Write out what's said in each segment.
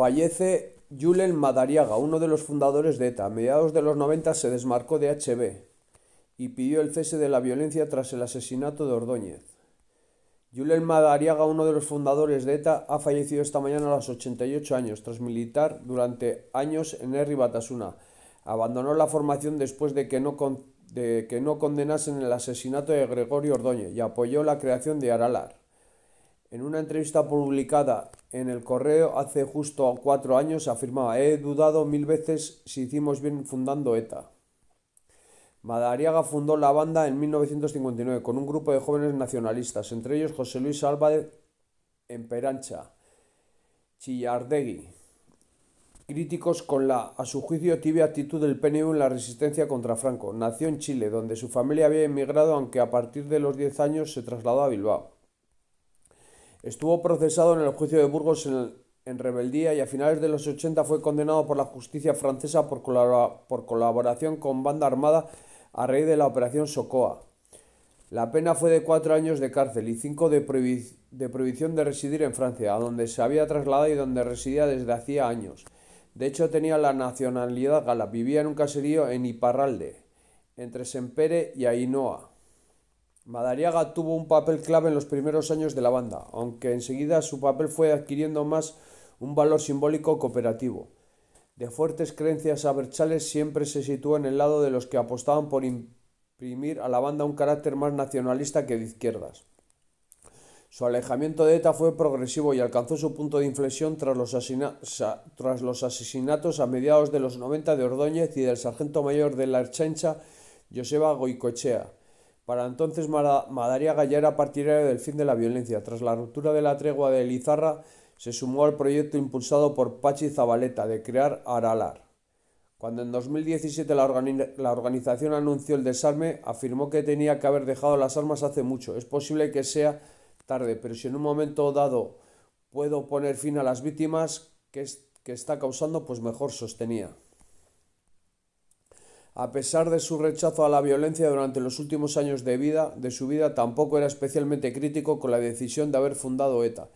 Fallece Julen Madariaga, uno de los fundadores de ETA. A mediados de los 90 se desmarcó de HB y pidió el cese de la violencia tras el asesinato de Ordóñez. Julen Madariaga, uno de los fundadores de ETA, ha fallecido esta mañana a los 88 años tras militar durante años en Herri Batasuna. Abandonó la formación después de que no condenasen el asesinato de Gregorio Ordóñez y apoyó la creación de Aralar. En una entrevista publicada en el correo hace justo cuatro años afirmaba, he dudado mil veces si hicimos bien fundando ETA. Madariaga fundó la banda en 1959 con un grupo de jóvenes nacionalistas, entre ellos José Luis Álvarez Emperancha, Chillardegui, críticos con la, a su juicio, tibia actitud del PNU en la resistencia contra Franco. Nació en Chile, donde su familia había emigrado, aunque a partir de los 10 años se trasladó a Bilbao. Estuvo procesado en el juicio de Burgos en, rebeldía y a finales de los 80 fue condenado por la justicia francesa por, colaboración con banda armada a raíz de la operación Socoa. La pena fue de cuatro años de cárcel y cinco de, de prohibición de residir en Francia, a donde se había trasladado y donde residía desde hacía años. De hecho, tenía la nacionalidad gala. Vivía en un caserío en Iparralde, entre Sempere y Ainhoa. Madariaga tuvo un papel clave en los primeros años de la banda, aunque enseguida su papel fue adquiriendo más un valor simbólico cooperativo. De fuertes creencias abertzales siempre se situó en el lado de los que apostaban por imprimir a la banda un carácter más nacionalista que de izquierdas. Su alejamiento de ETA fue progresivo y alcanzó su punto de inflexión tras los, asesinatos a mediados de los 90 de Ordóñez y del sargento mayor de la Archancha, Joseba Goicochea. Para entonces Madariaga Gallera era del fin de la violencia. Tras la ruptura de la tregua de Lizarra, se sumó al proyecto impulsado por Pachi Zabaleta de crear Aralar. Cuando en 2017 la, organización anunció el desarme, afirmó que tenía que haber dejado las armas hace mucho. Es posible que sea tarde, pero si en un momento dado puedo poner fin a las víctimas que está causando, pues mejor sostenía. A pesar de su rechazo a la violencia durante los últimos años de, vida, de su vida, tampoco era especialmente crítico con la decisión de haber fundado ETA.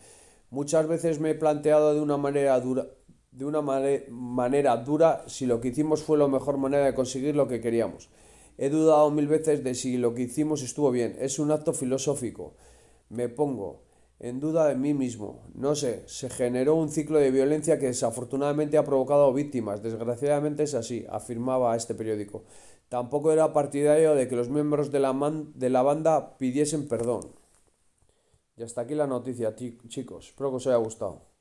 Muchas veces me he planteado de una manera dura, de una manera dura si lo que hicimos fue la mejor manera de conseguir lo que queríamos. He dudado mil veces de si lo que hicimos estuvo bien. Es un acto filosófico. Me pongo en duda de mí mismo. No sé, se generó un ciclo de violencia que desafortunadamente ha provocado víctimas. Desgraciadamente es así, afirmaba este periódico. Tampoco era partidario de que los miembros de la, de la banda pidiesen perdón. Y hasta aquí la noticia, chicos. Espero que os haya gustado.